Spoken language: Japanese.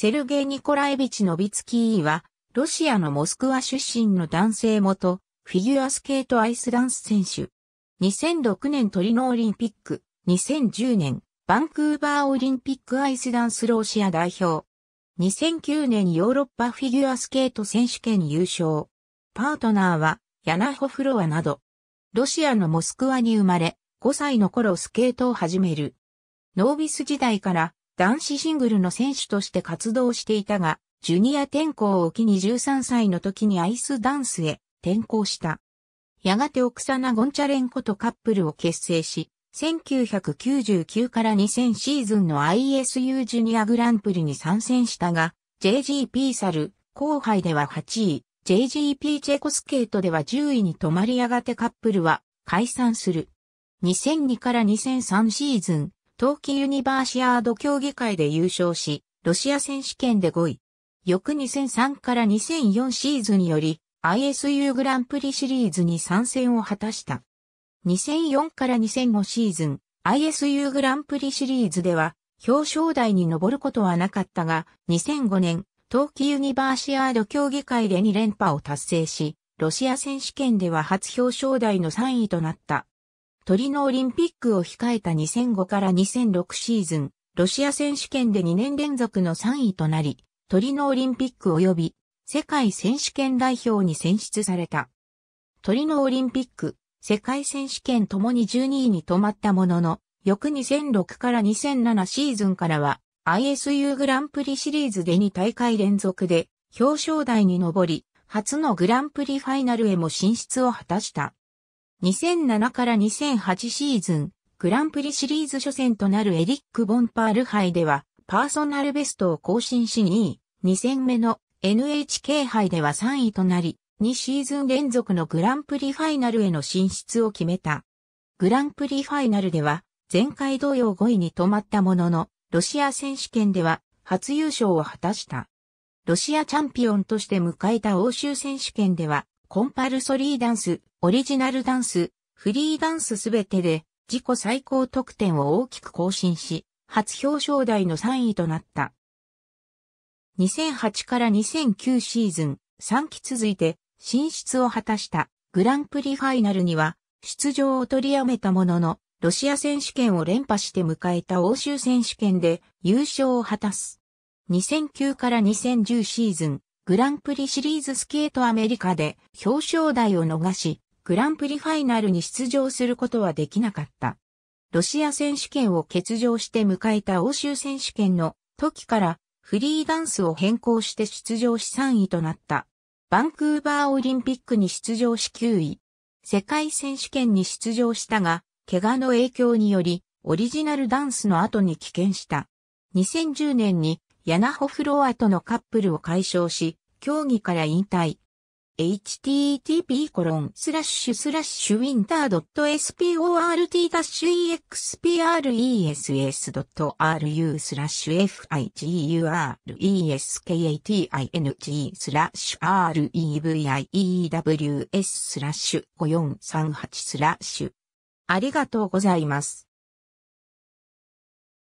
セルゲイ・ニコライビチ・ノビツキーは、ロシアのモスクワ出身の男性元、フィギュアスケートアイスダンス選手。2006年トリノオリンピック、2010年、バンクーバーオリンピックアイスダンスロシア代表。2009年ヨーロッパフィギュアスケート選手権優勝。パートナーは、ヤナホフロアなど。ロシアのモスクワに生まれ、5歳の頃スケートを始める。ノービス時代から男子シングルの選手として活動していたが、ジュニア転校を機に13歳の時にアイスダンスへ転校した。やがてオクサナ・ゴンチャレンコとカップルを結成し、1999から2000シーズンの ISU ジュニアグランプリに参戦したが、JGP サル、後輩では8位、JGP チェコスケートでは10位に止まりやがてカップルは解散する。2002から2003シーズン、冬季ユニバーシアード競技会で優勝し、ロシア選手権で5位。翌2003から2004シーズンより ISU グランプリシリーズに参戦を果たした。2004から2005シーズン ISU グランプリシリーズでは表彰台に上ることはなかったが、2005年、冬季ユニバーシアード競技会で2連覇を達成し、ロシア選手権では初表彰台の3位となった。トリノオリンピックを控えた2005から2006シーズン、ロシア選手権で2年連続の3位となり、トリノオリンピック及び世界選手権代表に選出された。トリノオリンピック、世界選手権ともに12位に止まったものの、翌2006から2007シーズンからは ISU グランプリシリーズで2大会連続で表彰台に上り、初のグランプリファイナルへも進出を果たした。2007から2008シーズン、グランプリシリーズ初戦となるエリック・ボンパール杯では、パーソナルベストを更新し2位、2戦目の NHK 杯では3位となり、2シーズン連続のグランプリファイナルへの進出を決めた。グランプリファイナルでは、前回同様5位に止まったものの、ロシア選手権では初優勝を果たした。ロシアチャンピオンとして迎えた欧州選手権では、コンパルソリーダンス、オリジナルダンス、フリーダンスすべてで自己最高得点を大きく更新し、初表彰台の3位となった。2008から2009シーズン3期続いて進出を果たしたグランプリファイナルには出場を取りやめたものの、ロシア選手権を連覇して迎えた欧州選手権で優勝を果たす。2009から2010シーズン、グランプリシリーズスケートアメリカで表彰台を逃し、グランプリファイナルに出場することはできなかった。ロシア選手権を欠場して迎えた欧州選手権の時からフリーダンスを変更して出場し3位となった。バンクーバーオリンピックに出場し9位。世界選手権に出場したが、怪我の影響により、オリジナルダンスの後に棄権した。2010年にヤナホフロアとのカップルを解消し、競技から引退。http コロンスラッシュスラッシュウィンター .sport-express.ru スラッシュ figureskating スラッシュ reviews スラッシュ5438スラッシュありがとうございます。